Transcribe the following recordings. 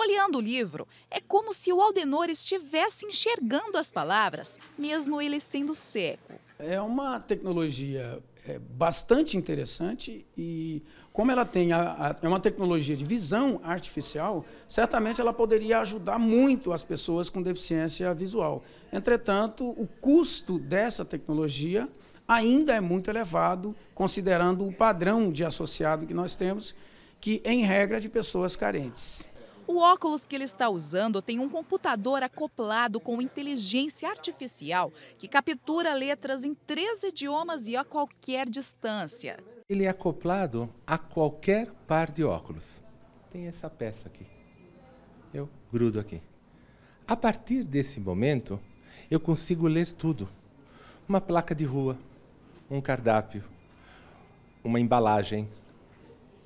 folheando o livro, é como se o Aldenor estivesse enxergando as palavras, mesmo ele sendo seco. É uma tecnologia é, bastante interessante e como ela tem a, a, é uma tecnologia de visão artificial, certamente ela poderia ajudar muito as pessoas com deficiência visual. Entretanto, o custo dessa tecnologia ainda é muito elevado, considerando o padrão de associado que nós temos, que em regra é de pessoas carentes. O óculos que ele está usando tem um computador acoplado com inteligência artificial que captura letras em três idiomas e a qualquer distância. Ele é acoplado a qualquer par de óculos. Tem essa peça aqui. Eu grudo aqui. A partir desse momento, eu consigo ler tudo: uma placa de rua, um cardápio, uma embalagem,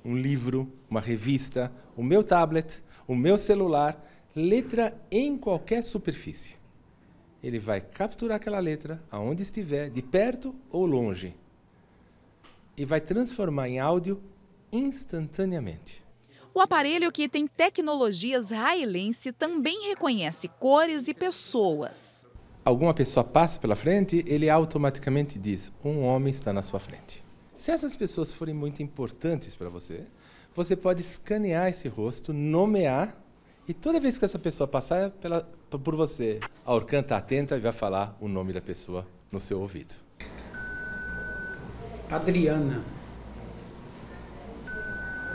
um livro, uma revista, o meu tablet, o meu celular, letra em qualquer superfície. Ele vai capturar aquela letra, aonde estiver, de perto ou longe, e vai transformar em áudio instantaneamente. O aparelho que tem tecnologia israelense também reconhece cores e pessoas. Alguma pessoa passa pela frente, ele automaticamente diz: um homem está na sua frente. Se essas pessoas forem muito importantes para você, você pode escanear esse rosto, nomear, e toda vez que essa pessoa passar pela, por você, a Orcan está atenta e vai falar o nome da pessoa no seu ouvido. Adriana.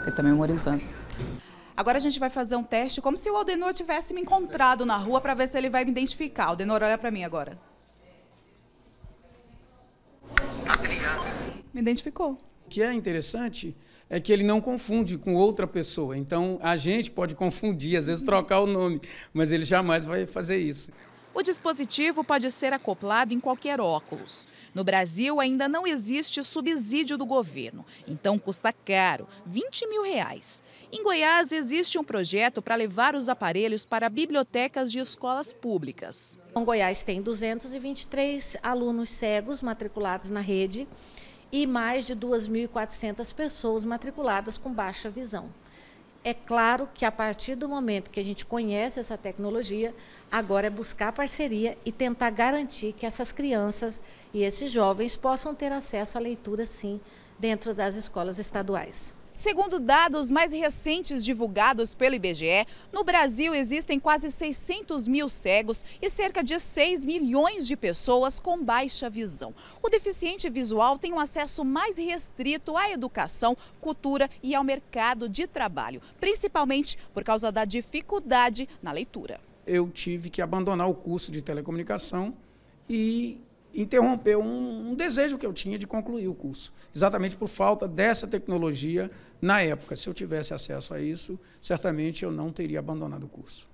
ele está memorizando. Agora a gente vai fazer um teste como se o Aldenor tivesse me encontrado na rua para ver se ele vai me identificar. Aldenor, olha para mim agora. Adriana me identificou. O que é interessante é que ele não confunde com outra pessoa. Então a gente pode confundir, às vezes trocar o nome, mas ele jamais vai fazer isso. O dispositivo pode ser acoplado em qualquer óculos. No Brasil, ainda não existe subsídio do governo, então custa caro, 20 mil reais. Em Goiás, existe um projeto para levar os aparelhos para bibliotecas de escolas públicas. Em então, Goiás tem 223 alunos cegos matriculados na rede e mais de 2.400 pessoas matriculadas com baixa visão. É claro que a partir do momento que a gente conhece essa tecnologia, agora é buscar parceria e tentar garantir que essas crianças e esses jovens possam ter acesso à leitura, sim, dentro das escolas estaduais. Segundo dados mais recentes divulgados pelo IBGE, no Brasil existem quase 600 mil cegos e cerca de 6 milhões de pessoas com baixa visão. O deficiente visual tem um acesso mais restrito à educação, cultura e ao mercado de trabalho, principalmente por causa da dificuldade na leitura. Eu tive que abandonar o curso de telecomunicação e interrompeu um, um, desejo que eu tinha de concluir o curso, exatamente por falta dessa tecnologia na época. Se eu tivesse acesso a isso, certamente eu não teria abandonado o curso.